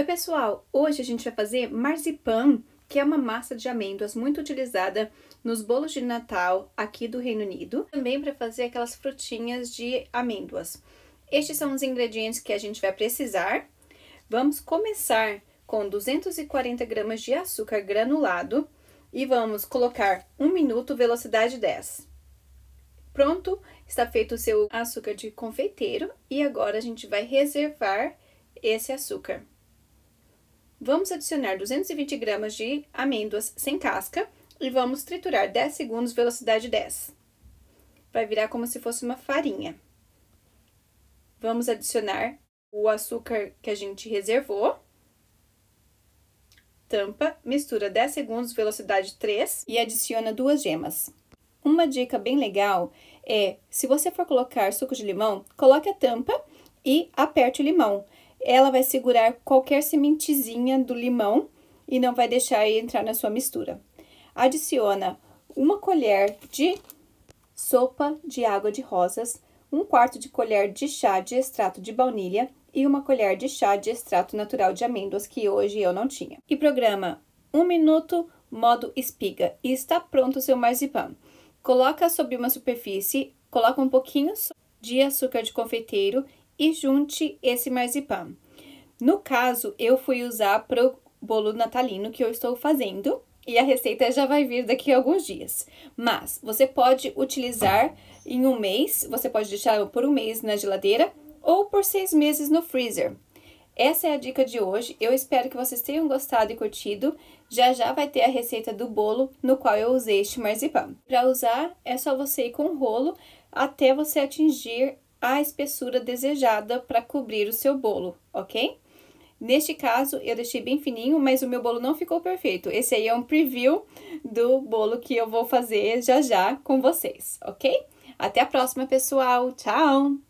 Oi pessoal, hoje a gente vai fazer marzipan, que é uma massa de amêndoas muito utilizada nos bolos de Natal aqui do Reino Unido, também para fazer aquelas frutinhas de amêndoas. Estes são os ingredientes que a gente vai precisar. Vamos começar com 240 gramas de açúcar granulado e vamos colocar 1 minuto velocidade 10. Pronto, está feito o seu açúcar de confeiteiro e agora a gente vai reservar esse açúcar. Vamos adicionar 220 gramas de amêndoas sem casca e vamos triturar 10 segundos, velocidade 10. Vai virar como se fosse uma farinha. Vamos adicionar o açúcar que a gente reservou. Tampa, mistura 10 segundos, velocidade 3 e adiciona duas gemas. Uma dica bem legal é, se você for colocar suco de limão, coloque a tampa e aperte o limão ela vai segurar qualquer sementezinha do limão e não vai deixar entrar na sua mistura. Adiciona uma colher de sopa de água de rosas, um quarto de colher de chá de extrato de baunilha e uma colher de chá de extrato natural de amêndoas que hoje eu não tinha. E programa um minuto modo espiga e está pronto o seu marzipan. Coloca sobre uma superfície, coloca um pouquinho de açúcar de confeiteiro e junte esse marzipan. No caso, eu fui usar pro bolo natalino que eu estou fazendo e a receita já vai vir daqui a alguns dias. Mas você pode utilizar em um mês, você pode deixar por um mês na geladeira ou por seis meses no freezer. Essa é a dica de hoje. Eu espero que vocês tenham gostado e curtido. Já já vai ter a receita do bolo no qual eu usei este marzipan. Para usar, é só você ir com o rolo até você atingir a espessura desejada para cobrir o seu bolo, ok? Neste caso, eu deixei bem fininho, mas o meu bolo não ficou perfeito. Esse aí é um preview do bolo que eu vou fazer já já com vocês, ok? Até a próxima, pessoal! Tchau!